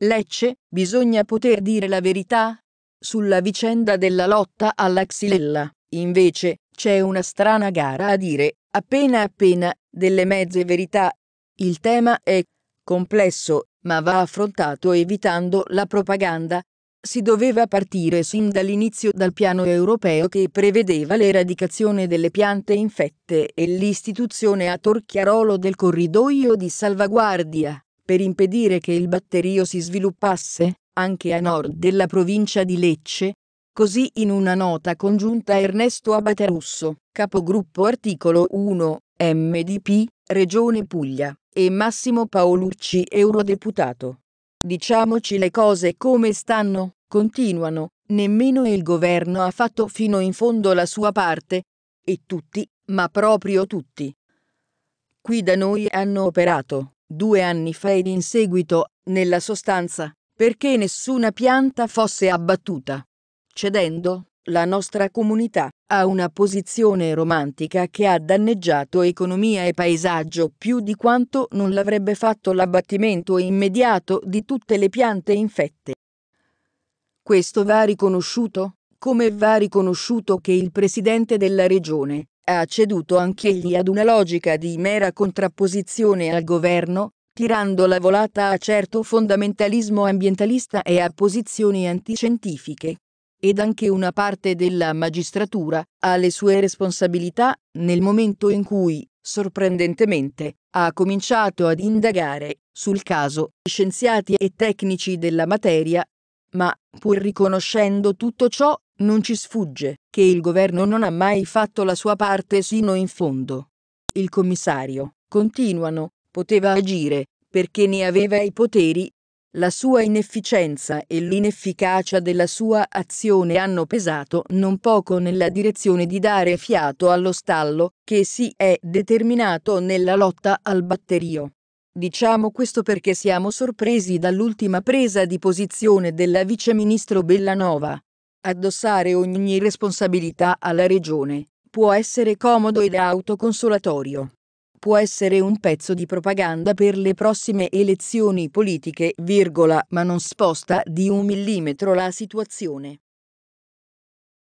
Lecce, bisogna poter dire la verità? Sulla vicenda della lotta alla Xylella, invece, c'è una strana gara a dire, appena appena, delle mezze verità. Il tema è complesso, ma va affrontato evitando la propaganda. Si doveva partire sin dall'inizio dal piano europeo che prevedeva l'eradicazione delle piante infette e l'istituzione a Torchiarolo del corridoio di salvaguardia per impedire che il batterio si sviluppasse, anche a nord della provincia di Lecce, Così in una nota congiunta Ernesto Abatarusso, capogruppo articolo 1, MDP, Regione Puglia, e Massimo Paolucci, eurodeputato. Diciamoci le cose come stanno, continuano, nemmeno il governo ha fatto fino in fondo la sua parte. E tutti, ma proprio tutti. Qui da noi hanno operato, due anni fa ed in seguito, nella sostanza, perché nessuna pianta fosse abbattuta, cedendo la nostra comunità ha una posizione romantica che ha danneggiato economia e paesaggio più di quanto non l'avrebbe fatto l'abbattimento immediato di tutte le piante infette. Questo va riconosciuto, come va riconosciuto che il presidente della regione, ha ceduto anch'egli ad una logica di mera contrapposizione al governo, tirando la volata a certo fondamentalismo ambientalista e a posizioni antiscientifiche. Ed anche una parte della magistratura ha le sue responsabilità nel momento in cui, sorprendentemente, ha cominciato ad indagare sul caso scienziati e tecnici della materia ma pur riconoscendo tutto ciò, non ci sfugge che il governo non ha mai fatto la sua parte sino in fondo. Il commissario, continuano, poteva agire, perché ne aveva i poteri. La sua inefficienza e l'inefficacia della sua azione hanno pesato non poco nella direzione di dare fiato allo stallo che si è determinato nella lotta al batterio. Diciamo questo perché siamo sorpresi dall'ultima presa di posizione della viceministro Bellanova, Addossare ogni responsabilità alla regione può essere comodo ed autoconsolatorio. Può essere un pezzo di propaganda per le prossime elezioni politiche, virgola, ma non sposta di un millimetro la situazione.